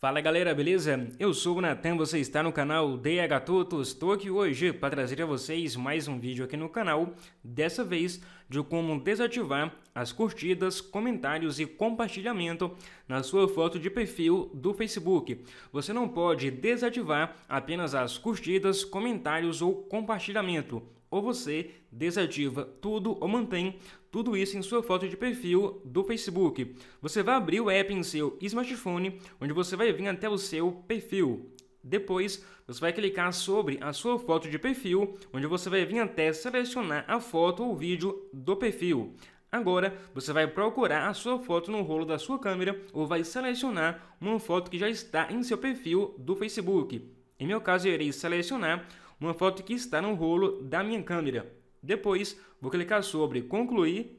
Fala galera, beleza? Eu sou o Natan, você está no canal DH Tutos. Estou aqui hoje para trazer a vocês mais um vídeo aqui no canal, dessa vez de como desativar as curtidas, comentários e compartilhamento na sua foto de perfil do Facebook. Você não pode desativar apenas as curtidas, comentários ou compartilhamento ou você desativa tudo ou mantém tudo isso em sua foto de perfil do Facebook. Você vai abrir o app em seu smartphone, onde você vai vir até o seu perfil. Depois, você vai clicar sobre a sua foto de perfil, onde você vai vir até selecionar a foto ou vídeo do perfil. Agora, você vai procurar a sua foto no rolo da sua câmera ou vai selecionar uma foto que já está em seu perfil do Facebook. Em meu caso, eu irei selecionar uma foto que está no rolo da minha câmera. Depois, vou clicar sobre concluir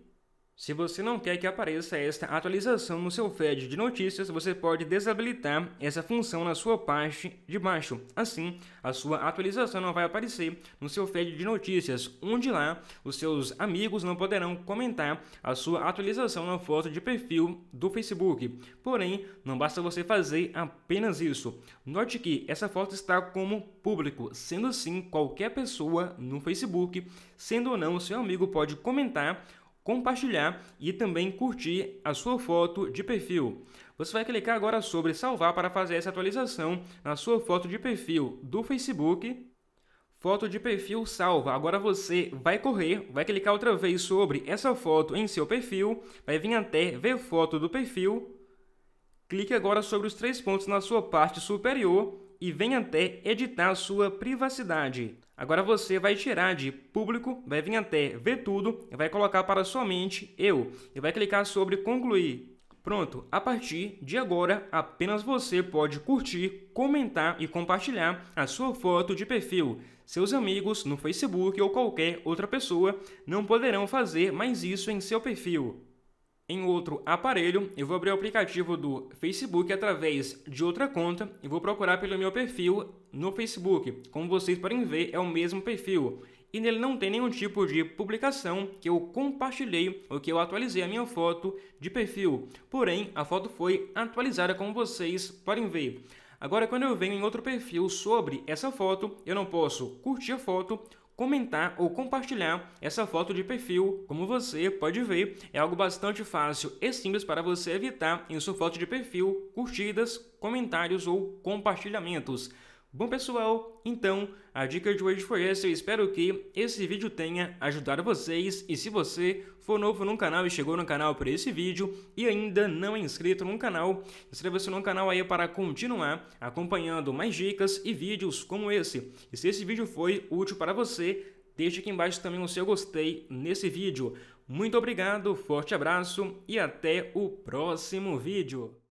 se você não quer que apareça esta atualização no seu feed de notícias, você pode desabilitar essa função na sua parte de baixo. Assim, a sua atualização não vai aparecer no seu feed de notícias, onde lá os seus amigos não poderão comentar a sua atualização na foto de perfil do Facebook. Porém, não basta você fazer apenas isso. Note que essa foto está como público, sendo assim qualquer pessoa no Facebook, sendo ou não seu amigo pode comentar compartilhar e também curtir a sua foto de perfil. Você vai clicar agora sobre salvar para fazer essa atualização na sua foto de perfil do Facebook. Foto de perfil salva. Agora você vai correr, vai clicar outra vez sobre essa foto em seu perfil, vai vir até ver foto do perfil. Clique agora sobre os três pontos na sua parte superior e vem até editar sua privacidade. Agora você vai tirar de público, vai vir até ver tudo e vai colocar para somente eu. E vai clicar sobre concluir. Pronto, a partir de agora, apenas você pode curtir, comentar e compartilhar a sua foto de perfil. Seus amigos no Facebook ou qualquer outra pessoa não poderão fazer mais isso em seu perfil em outro aparelho, eu vou abrir o aplicativo do Facebook através de outra conta e vou procurar pelo meu perfil no Facebook. Como vocês podem ver, é o mesmo perfil. E nele não tem nenhum tipo de publicação que eu compartilhei ou que eu atualizei a minha foto de perfil. Porém, a foto foi atualizada como vocês podem ver. Agora, quando eu venho em outro perfil sobre essa foto, eu não posso curtir a foto comentar ou compartilhar essa foto de perfil. Como você pode ver, é algo bastante fácil e simples para você evitar em sua foto de perfil curtidas, comentários ou compartilhamentos. Bom pessoal, então a dica de hoje foi essa, eu espero que esse vídeo tenha ajudado vocês e se você for novo no canal e chegou no canal por esse vídeo e ainda não é inscrito no canal, inscreva-se no canal aí para continuar acompanhando mais dicas e vídeos como esse. E se esse vídeo foi útil para você, deixe aqui embaixo também o seu gostei nesse vídeo. Muito obrigado, forte abraço e até o próximo vídeo.